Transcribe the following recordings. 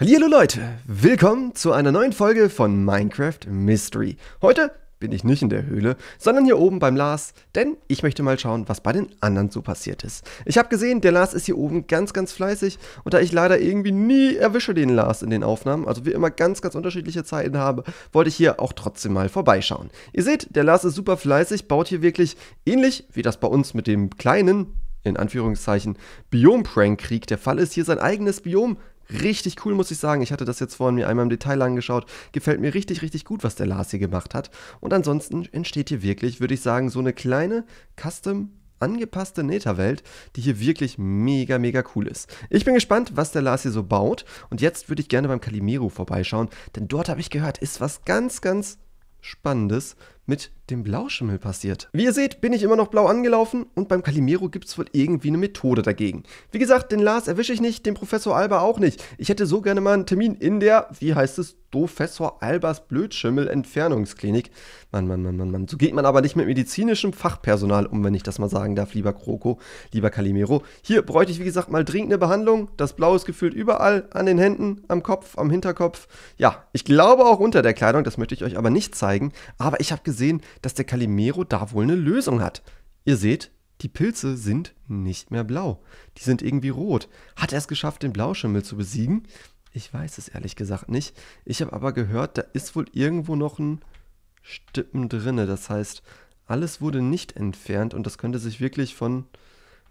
Hallo Leute, willkommen zu einer neuen Folge von Minecraft Mystery. Heute bin ich nicht in der Höhle, sondern hier oben beim Lars, denn ich möchte mal schauen, was bei den anderen so passiert ist. Ich habe gesehen, der Lars ist hier oben ganz, ganz fleißig und da ich leider irgendwie nie erwische den Lars in den Aufnahmen, also wir immer ganz, ganz unterschiedliche Zeiten habe, wollte ich hier auch trotzdem mal vorbeischauen. Ihr seht, der Lars ist super fleißig, baut hier wirklich ähnlich wie das bei uns mit dem kleinen in Anführungszeichen Biom-Prank-Krieg der Fall ist, hier sein eigenes Biom Richtig cool, muss ich sagen. Ich hatte das jetzt vorhin mir einmal im Detail angeschaut. Gefällt mir richtig, richtig gut, was der Lars hier gemacht hat. Und ansonsten entsteht hier wirklich, würde ich sagen, so eine kleine Custom angepasste Netherwelt, die hier wirklich mega, mega cool ist. Ich bin gespannt, was der Lars hier so baut. Und jetzt würde ich gerne beim Calimero vorbeischauen, denn dort habe ich gehört, ist was ganz, ganz Spannendes, mit dem Blauschimmel passiert. Wie ihr seht, bin ich immer noch blau angelaufen und beim Calimero gibt es wohl irgendwie eine Methode dagegen. Wie gesagt, den Lars erwische ich nicht, den Professor Alba auch nicht. Ich hätte so gerne mal einen Termin in der, wie heißt es, Professor Albers Blödschimmel-Entfernungsklinik. Mann, Mann, Mann, Mann, Mann. So geht man aber nicht mit medizinischem Fachpersonal um, wenn ich das mal sagen darf, lieber Kroko, lieber Calimero. Hier bräuchte ich, wie gesagt, mal dringend eine Behandlung. Das Blau ist gefühlt überall, an den Händen, am Kopf, am Hinterkopf. Ja, ich glaube auch unter der Kleidung, das möchte ich euch aber nicht zeigen. Aber ich habe gesehen, gesehen, dass der Calimero da wohl eine Lösung hat. Ihr seht, die Pilze sind nicht mehr blau. Die sind irgendwie rot. Hat er es geschafft, den Blauschimmel zu besiegen? Ich weiß es ehrlich gesagt nicht. Ich habe aber gehört, da ist wohl irgendwo noch ein Stippen drinne. Das heißt, alles wurde nicht entfernt und das könnte sich wirklich von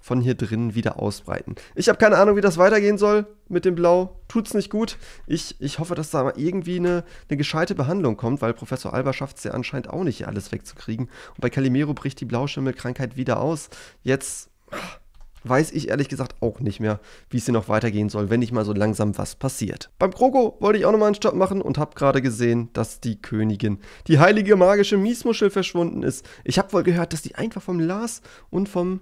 von hier drinnen wieder ausbreiten. Ich habe keine Ahnung, wie das weitergehen soll mit dem Blau. Tut's nicht gut. Ich, ich hoffe, dass da mal irgendwie eine, eine gescheite Behandlung kommt, weil Professor Alba schafft es ja anscheinend auch nicht, alles wegzukriegen. Und bei Calimero bricht die Blauschimmelkrankheit wieder aus. Jetzt weiß ich ehrlich gesagt auch nicht mehr, wie es hier noch weitergehen soll, wenn nicht mal so langsam was passiert. Beim Kroko wollte ich auch nochmal einen Stopp machen und habe gerade gesehen, dass die Königin, die heilige magische Miesmuschel verschwunden ist. Ich habe wohl gehört, dass die einfach vom Lars und vom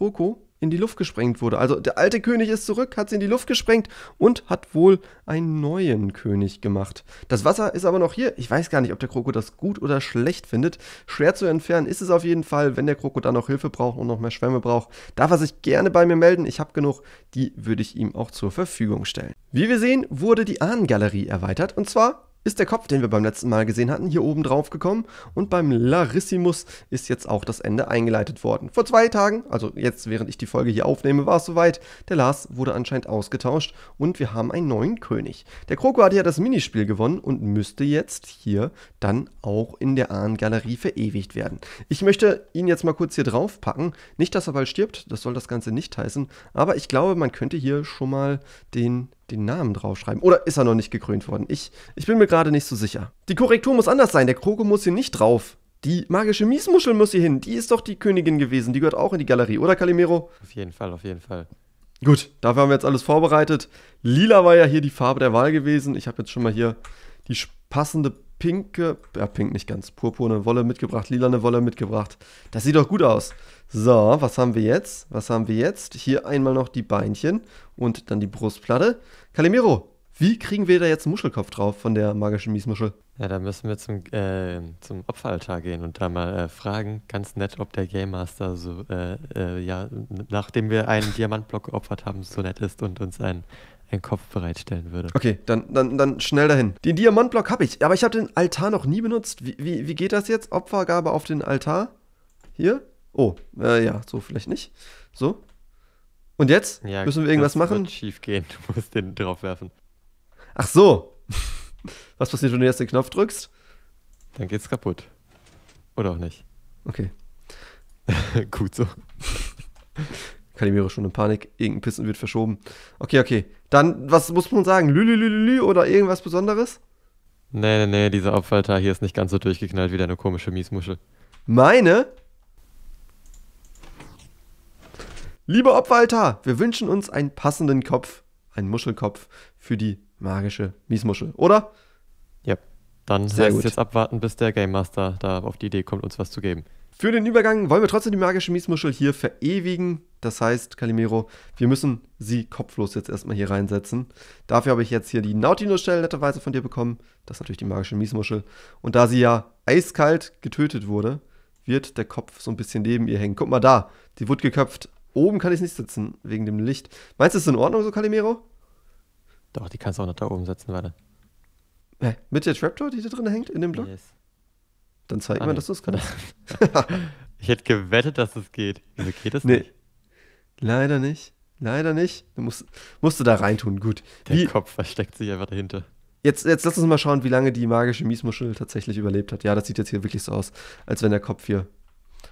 Roko in die Luft gesprengt wurde. Also der alte König ist zurück, hat sie in die Luft gesprengt und hat wohl einen neuen König gemacht. Das Wasser ist aber noch hier. Ich weiß gar nicht, ob der Kroko das gut oder schlecht findet. Schwer zu entfernen ist es auf jeden Fall. Wenn der Kroko dann noch Hilfe braucht und noch mehr Schwämme braucht, darf er sich gerne bei mir melden. Ich habe genug, die würde ich ihm auch zur Verfügung stellen. Wie wir sehen, wurde die Ahnengalerie erweitert und zwar ist der Kopf, den wir beim letzten Mal gesehen hatten, hier oben drauf gekommen und beim Larissimus ist jetzt auch das Ende eingeleitet worden. Vor zwei Tagen, also jetzt während ich die Folge hier aufnehme, war es soweit. Der Lars wurde anscheinend ausgetauscht und wir haben einen neuen König. Der Kroko hatte ja das Minispiel gewonnen und müsste jetzt hier dann auch in der Ahnengalerie verewigt werden. Ich möchte ihn jetzt mal kurz hier drauf packen. Nicht, dass er bald stirbt, das soll das Ganze nicht heißen, aber ich glaube, man könnte hier schon mal den den Namen draufschreiben. Oder ist er noch nicht gekrönt worden? Ich, ich bin mir gerade nicht so sicher. Die Korrektur muss anders sein. Der Kroko muss hier nicht drauf. Die magische Miesmuschel muss hier hin. Die ist doch die Königin gewesen. Die gehört auch in die Galerie, oder Calimero? Auf jeden Fall, auf jeden Fall. Gut, dafür haben wir jetzt alles vorbereitet. Lila war ja hier die Farbe der Wahl gewesen. Ich habe jetzt schon mal hier die passende pinke, ja, pink nicht ganz, purpurne Wolle mitgebracht, lilane Wolle mitgebracht. Das sieht doch gut aus. So, was haben wir jetzt? Was haben wir jetzt? Hier einmal noch die Beinchen und dann die Brustplatte. Calimero, wie kriegen wir da jetzt einen Muschelkopf drauf von der magischen Miesmuschel? Ja, da müssen wir zum, äh, zum Opferaltar gehen und da mal äh, fragen, ganz nett, ob der Game Master so, äh, äh ja, nachdem wir einen Diamantblock geopfert haben, so nett ist und uns einen einen Kopf bereitstellen würde. Okay, dann, dann, dann schnell dahin. Den Diamantblock habe ich, aber ich habe den Altar noch nie benutzt. Wie, wie, wie geht das jetzt? Opfergabe auf den Altar? Hier? Oh, äh, ja, so vielleicht nicht. So. Und jetzt? Ja, Müssen wir irgendwas machen? Wird schief gehen. Du musst den draufwerfen. Ach so. Was passiert, wenn du jetzt den Knopf drückst? Dann geht's kaputt. Oder auch nicht. Okay. Gut so. Calimero schon in Panik. Irgendein Pissen wird verschoben. Okay, okay. Dann, was muss man sagen? Lü, lü, lü, lü, lü oder irgendwas Besonderes? Nee, nee, nee, dieser Abfallteil hier ist nicht ganz so durchgeknallt wie deine komische Miesmuschel. Meine? Lieber Opferaltar, wir wünschen uns einen passenden Kopf, einen Muschelkopf für die magische Miesmuschel, oder? Ja, dann Sehr heißt gut. es jetzt abwarten, bis der Game Master da auf die Idee kommt, uns was zu geben. Für den Übergang wollen wir trotzdem die magische Miesmuschel hier verewigen. Das heißt, Calimero, wir müssen sie kopflos jetzt erstmal hier reinsetzen. Dafür habe ich jetzt hier die Nautilus-Shell netterweise von dir bekommen. Das ist natürlich die magische Miesmuschel. Und da sie ja eiskalt getötet wurde, wird der Kopf so ein bisschen neben ihr hängen. Guck mal da, die wurde geköpft. Oben kann ich nicht sitzen, wegen dem Licht. Meinst du, ist in Ordnung so, Calimero? Doch, die kannst du auch noch da oben setzen, warte. Hä? Mit der Trapdoor, die da drin hängt, in dem Block? Yes. Dann zeig ah, mir, nee. dass du es kannst. ich hätte gewettet, dass es das geht. Wieso also geht das nee. nicht? Leider nicht. Leider nicht. Du musst, musst du da reintun. Gut. Der wie, Kopf versteckt sich einfach dahinter. Jetzt, jetzt lass uns mal schauen, wie lange die magische Miesmuschel tatsächlich überlebt hat. Ja, das sieht jetzt hier wirklich so aus, als wenn der Kopf hier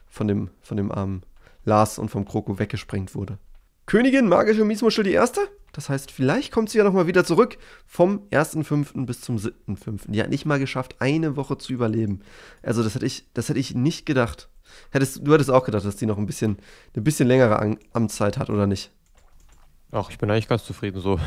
von dem, von dem armen Lars und vom Kroko weggesprengt wurde. Königin magische Miesmuschel die erste? Das heißt, vielleicht kommt sie ja nochmal wieder zurück vom 1.5. bis zum 7.5. Die hat nicht mal geschafft, eine Woche zu überleben. Also das hätte ich, das hätte ich nicht gedacht. Hättest, du hättest auch gedacht, dass die noch ein bisschen, eine bisschen längere An Amtszeit hat, oder nicht? Ach, ich bin eigentlich ganz zufrieden so.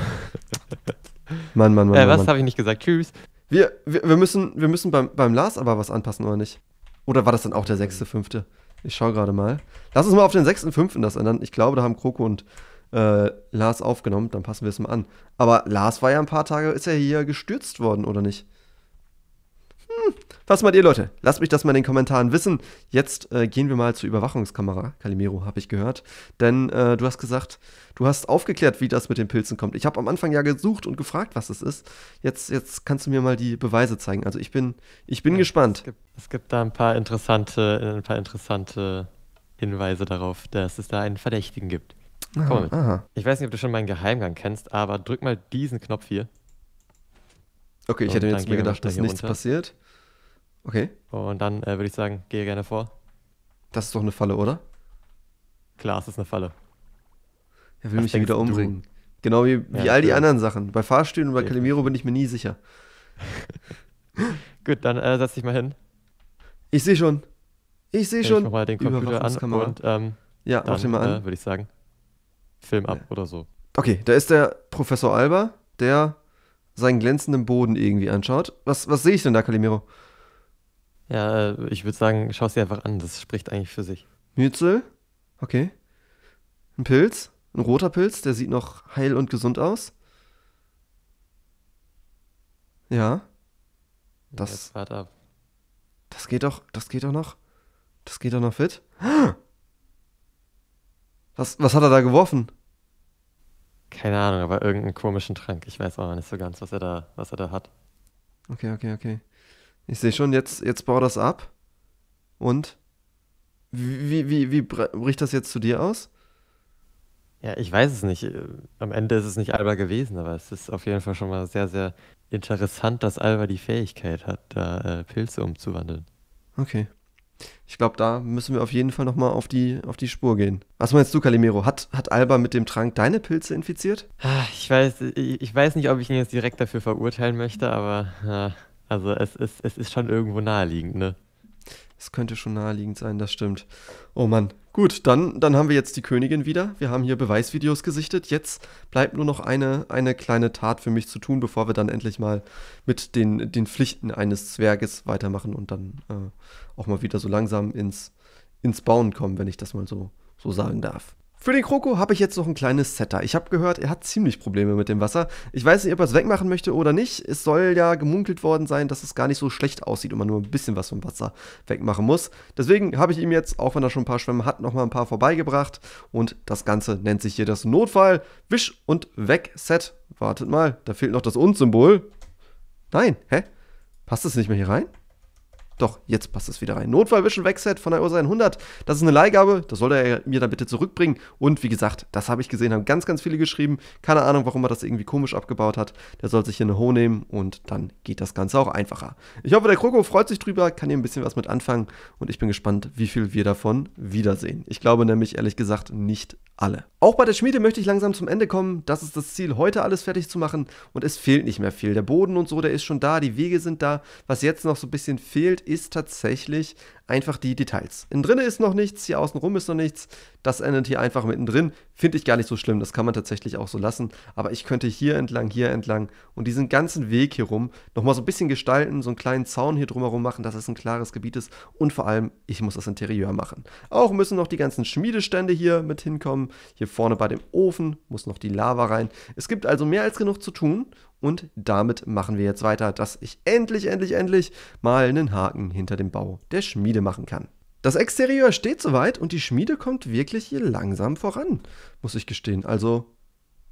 Mann, Mann, Mann. Äh, was habe ich nicht gesagt? Tschüss. Wir, wir, wir, müssen, wir müssen beim, beim Lars aber was anpassen, oder nicht? Oder war das dann auch der 6.5.? Ich schaue gerade mal. Lass uns mal auf den 6.5. das ändern. Ich glaube, da haben Kroko und äh, Lars aufgenommen. Dann passen wir es mal an. Aber Lars war ja ein paar Tage, ist ja hier gestürzt worden, oder nicht? was meint ihr, Leute? Lasst mich das mal in den Kommentaren wissen. Jetzt äh, gehen wir mal zur Überwachungskamera. Calimero, habe ich gehört. Denn äh, du hast gesagt, du hast aufgeklärt, wie das mit den Pilzen kommt. Ich habe am Anfang ja gesucht und gefragt, was es ist. Jetzt, jetzt kannst du mir mal die Beweise zeigen. Also ich bin, ich bin ja, gespannt. Es gibt, es gibt, da ein paar interessante, ein paar interessante Hinweise darauf, dass es da einen Verdächtigen gibt. Aha, Komm mit. Aha. Ich weiß nicht, ob du schon meinen Geheimgang kennst, aber drück mal diesen Knopf hier. Okay, ich hätte jetzt mir gedacht, dass nichts runter. passiert. Okay. Und dann äh, würde ich sagen, gehe gerne vor. Das ist doch eine Falle, oder? Klar, es ist eine Falle. Er will Was mich ja wieder umbringen. Du? Genau wie, wie ja, all die ja. anderen Sachen. Bei Fahrstühlen und bei Calimero bin ich mir nie sicher. Gut, dann äh, setz dich mal hin. Ich sehe schon. Ich sehe schon. Ich mach mal den Computer an und ähm, ja, dann, mach den mal an. Äh, würde ich sagen, Film ab oder so. Okay, da ist der Professor Alba, der seinen glänzenden Boden irgendwie anschaut. Was, was sehe ich denn da, Calimero? Ja, äh, ich würde sagen, schau es dir einfach an. Das spricht eigentlich für sich. Mützel? Okay. Ein Pilz? Ein roter Pilz, der sieht noch heil und gesund aus. Ja. Das. warte ab. Das geht doch, das geht doch noch. Das geht doch noch fit. Was, was hat er da geworfen? Keine Ahnung, aber irgendeinen komischen Trank. Ich weiß auch nicht so ganz, was er da, was er da hat. Okay, okay, okay. Ich sehe schon, jetzt, jetzt bau das ab. Und? Wie, wie, wie bricht das jetzt zu dir aus? Ja, ich weiß es nicht. Äh, am Ende ist es nicht Alba gewesen, aber es ist auf jeden Fall schon mal sehr, sehr interessant, dass Alba die Fähigkeit hat, da äh, Pilze umzuwandeln. Okay. Ich glaube, da müssen wir auf jeden Fall nochmal auf die, auf die Spur gehen. Was meinst du, Calimero? Hat, hat Alba mit dem Trank deine Pilze infiziert? Ah, ich weiß, ich weiß nicht, ob ich ihn jetzt direkt dafür verurteilen möchte, aber äh, also es ist, es ist schon irgendwo naheliegend, ne? Es könnte schon naheliegend sein, das stimmt. Oh Mann. Gut, dann, dann haben wir jetzt die Königin wieder. Wir haben hier Beweisvideos gesichtet. Jetzt bleibt nur noch eine, eine kleine Tat für mich zu tun, bevor wir dann endlich mal mit den, den Pflichten eines Zwerges weitermachen und dann äh, auch mal wieder so langsam ins, ins Bauen kommen, wenn ich das mal so, so sagen darf. Für den Kroko habe ich jetzt noch ein kleines Setter. Ich habe gehört, er hat ziemlich Probleme mit dem Wasser. Ich weiß nicht, ob er es wegmachen möchte oder nicht. Es soll ja gemunkelt worden sein, dass es gar nicht so schlecht aussieht und man nur ein bisschen was vom Wasser wegmachen muss. Deswegen habe ich ihm jetzt, auch wenn er schon ein paar Schwämme hat, nochmal ein paar vorbeigebracht. Und das Ganze nennt sich hier das Notfall Wisch- und Weg-Set. Wartet mal, da fehlt noch das Und-Symbol. Nein, hä? Passt das nicht mehr hier rein? Doch, jetzt passt es wieder rein. Notfallvision Wegset von der Ursa 100. Das ist eine Leihgabe. Das soll er mir dann bitte zurückbringen. Und wie gesagt, das habe ich gesehen, haben ganz, ganz viele geschrieben. Keine Ahnung, warum er das irgendwie komisch abgebaut hat. Der soll sich hier eine Ho nehmen und dann geht das Ganze auch einfacher. Ich hoffe, der Kroko freut sich drüber, kann hier ein bisschen was mit anfangen. Und ich bin gespannt, wie viel wir davon wiedersehen. Ich glaube nämlich, ehrlich gesagt, nicht alle. Auch bei der Schmiede möchte ich langsam zum Ende kommen. Das ist das Ziel, heute alles fertig zu machen. Und es fehlt nicht mehr viel. Der Boden und so, der ist schon da. Die Wege sind da. Was jetzt noch so ein bisschen fehlt, ist tatsächlich einfach die Details. Innen drin ist noch nichts, hier außen rum ist noch nichts. Das endet hier einfach mittendrin. Finde ich gar nicht so schlimm, das kann man tatsächlich auch so lassen. Aber ich könnte hier entlang, hier entlang und diesen ganzen Weg hier rum nochmal so ein bisschen gestalten, so einen kleinen Zaun hier drumherum machen, dass es ein klares Gebiet ist. Und vor allem, ich muss das Interieur machen. Auch müssen noch die ganzen Schmiedestände hier mit hinkommen. Hier vorne bei dem Ofen muss noch die Lava rein. Es gibt also mehr als genug zu tun und damit machen wir jetzt weiter, dass ich endlich, endlich, endlich mal einen Haken hinter dem Bau der Schmiede machen kann. Das Exterieur steht soweit und die Schmiede kommt wirklich hier langsam voran, muss ich gestehen. Also,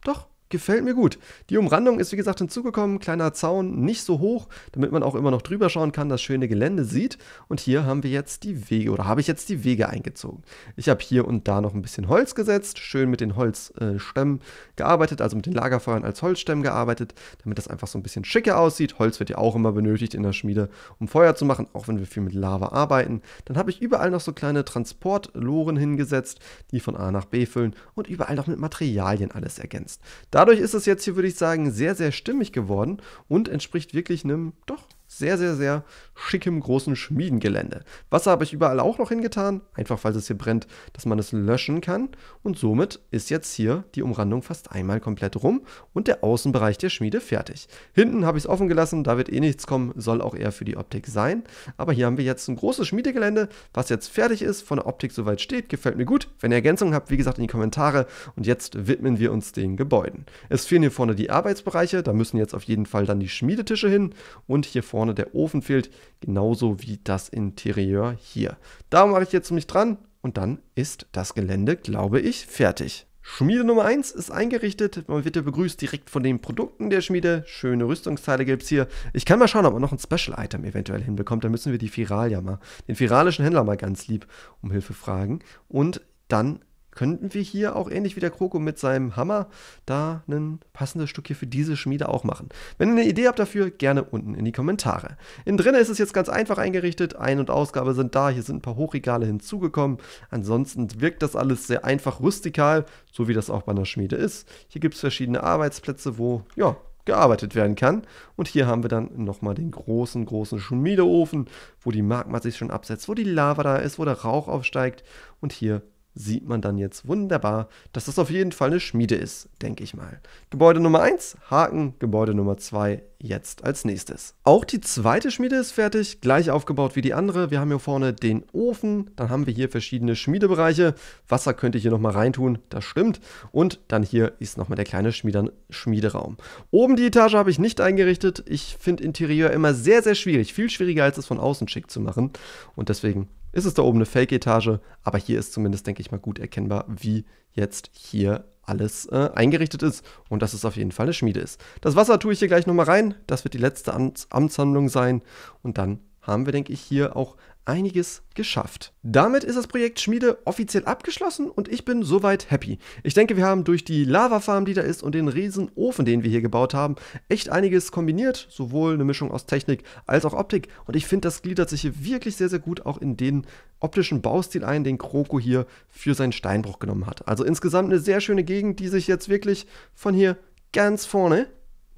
doch, Gefällt mir gut. Die Umrandung ist wie gesagt hinzugekommen, kleiner Zaun, nicht so hoch, damit man auch immer noch drüber schauen kann, das schöne Gelände sieht. Und hier haben wir jetzt die Wege oder habe ich jetzt die Wege eingezogen. Ich habe hier und da noch ein bisschen Holz gesetzt, schön mit den Holzstämmen äh, gearbeitet, also mit den Lagerfeuern als Holzstämmen gearbeitet, damit das einfach so ein bisschen schicker aussieht. Holz wird ja auch immer benötigt in der Schmiede, um Feuer zu machen, auch wenn wir viel mit Lava arbeiten. Dann habe ich überall noch so kleine Transportloren hingesetzt, die von A nach B füllen und überall noch mit Materialien alles ergänzt. Da Dadurch ist es jetzt hier, würde ich sagen, sehr, sehr stimmig geworden und entspricht wirklich einem doch sehr, sehr, sehr schickem großen Schmiedengelände. Wasser habe ich überall auch noch hingetan, einfach falls es hier brennt, dass man es löschen kann. Und somit ist jetzt hier die Umrandung fast einmal komplett rum und der Außenbereich der Schmiede fertig. Hinten habe ich es offen gelassen, da wird eh nichts kommen, soll auch eher für die Optik sein. Aber hier haben wir jetzt ein großes Schmiedegelände, was jetzt fertig ist, von der Optik soweit steht, gefällt mir gut. Wenn ihr Ergänzungen habt, wie gesagt, in die Kommentare. Und jetzt widmen wir uns den Gebäuden. Es fehlen hier vorne die Arbeitsbereiche, da müssen jetzt auf jeden Fall dann die Schmiedetische hin und hier vorne vorne der Ofen fehlt, genauso wie das Interieur hier. Da mache ich jetzt mich dran und dann ist das Gelände, glaube ich, fertig. Schmiede Nummer 1 ist eingerichtet. Man wird ja begrüßt direkt von den Produkten der Schmiede. Schöne Rüstungsteile gibt es hier. Ich kann mal schauen, ob man noch ein Special-Item eventuell hinbekommt. Da müssen wir die Firalia mal, den viralischen Händler mal ganz lieb um Hilfe fragen. Und dann könnten wir hier auch ähnlich wie der Kroko mit seinem Hammer da ein passendes Stück hier für diese Schmiede auch machen. Wenn ihr eine Idee habt dafür, gerne unten in die Kommentare. Innen drin ist es jetzt ganz einfach eingerichtet, Ein- und Ausgabe sind da, hier sind ein paar Hochregale hinzugekommen. Ansonsten wirkt das alles sehr einfach rustikal, so wie das auch bei einer Schmiede ist. Hier gibt es verschiedene Arbeitsplätze, wo ja, gearbeitet werden kann. Und hier haben wir dann nochmal den großen, großen Schmiedeofen, wo die Magma sich schon absetzt, wo die Lava da ist, wo der Rauch aufsteigt. Und hier sieht man dann jetzt wunderbar, dass das auf jeden Fall eine Schmiede ist, denke ich mal. Gebäude Nummer 1, Haken, Gebäude Nummer 2, jetzt als nächstes. Auch die zweite Schmiede ist fertig, gleich aufgebaut wie die andere. Wir haben hier vorne den Ofen, dann haben wir hier verschiedene Schmiedebereiche. Wasser könnte ich hier nochmal reintun, das stimmt. Und dann hier ist nochmal der kleine Schmiedern Schmiederaum. Oben die Etage habe ich nicht eingerichtet. Ich finde Interieur immer sehr, sehr schwierig. Viel schwieriger, als es von außen schick zu machen. Und deswegen ist es da oben eine Fake-Etage, aber hier ist zumindest, denke ich mal, gut erkennbar, wie jetzt hier alles äh, eingerichtet ist und dass es auf jeden Fall eine Schmiede ist. Das Wasser tue ich hier gleich nochmal rein, das wird die letzte Amts Amtshandlung sein und dann haben wir, denke ich, hier auch einiges geschafft. Damit ist das Projekt Schmiede offiziell abgeschlossen und ich bin soweit happy. Ich denke, wir haben durch die Lavafarm, die da ist und den riesen Ofen, den wir hier gebaut haben, echt einiges kombiniert, sowohl eine Mischung aus Technik als auch Optik und ich finde, das gliedert sich hier wirklich sehr, sehr gut auch in den optischen Baustil ein, den Kroko hier für seinen Steinbruch genommen hat. Also insgesamt eine sehr schöne Gegend, die sich jetzt wirklich von hier ganz vorne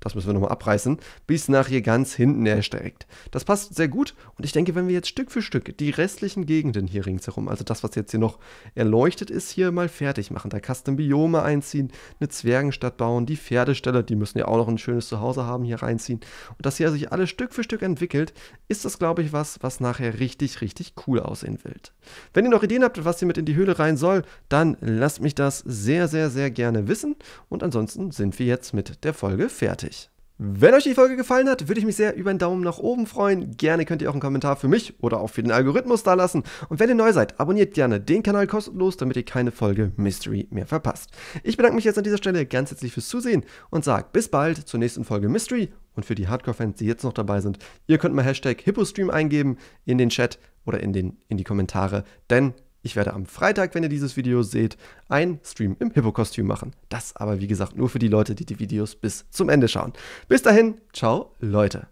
das müssen wir nochmal abreißen, bis nach hier ganz hinten erstreckt. Das passt sehr gut und ich denke, wenn wir jetzt Stück für Stück die restlichen Gegenden hier ringsherum, also das, was jetzt hier noch erleuchtet ist, hier mal fertig machen, da Custom Biome einziehen, eine Zwergenstadt bauen, die Pferdestelle, die müssen ja auch noch ein schönes Zuhause haben, hier reinziehen und dass hier sich alles Stück für Stück entwickelt, ist das, glaube ich, was, was nachher richtig, richtig cool aussehen wird. Wenn ihr noch Ideen habt, was hier mit in die Höhle rein soll, dann lasst mich das sehr, sehr, sehr gerne wissen und ansonsten sind wir jetzt mit der Folge fertig. Wenn euch die Folge gefallen hat, würde ich mich sehr über einen Daumen nach oben freuen. Gerne könnt ihr auch einen Kommentar für mich oder auch für den Algorithmus da lassen. Und wenn ihr neu seid, abonniert gerne den Kanal kostenlos, damit ihr keine Folge Mystery mehr verpasst. Ich bedanke mich jetzt an dieser Stelle ganz herzlich fürs Zusehen und sage bis bald zur nächsten Folge Mystery. Und für die Hardcore-Fans, die jetzt noch dabei sind, ihr könnt mal Hashtag HippoStream eingeben in den Chat oder in, den, in die Kommentare, denn ich werde am Freitag, wenn ihr dieses Video seht, einen Stream im Hippo-Kostüm machen. Das aber, wie gesagt, nur für die Leute, die die Videos bis zum Ende schauen. Bis dahin, ciao Leute.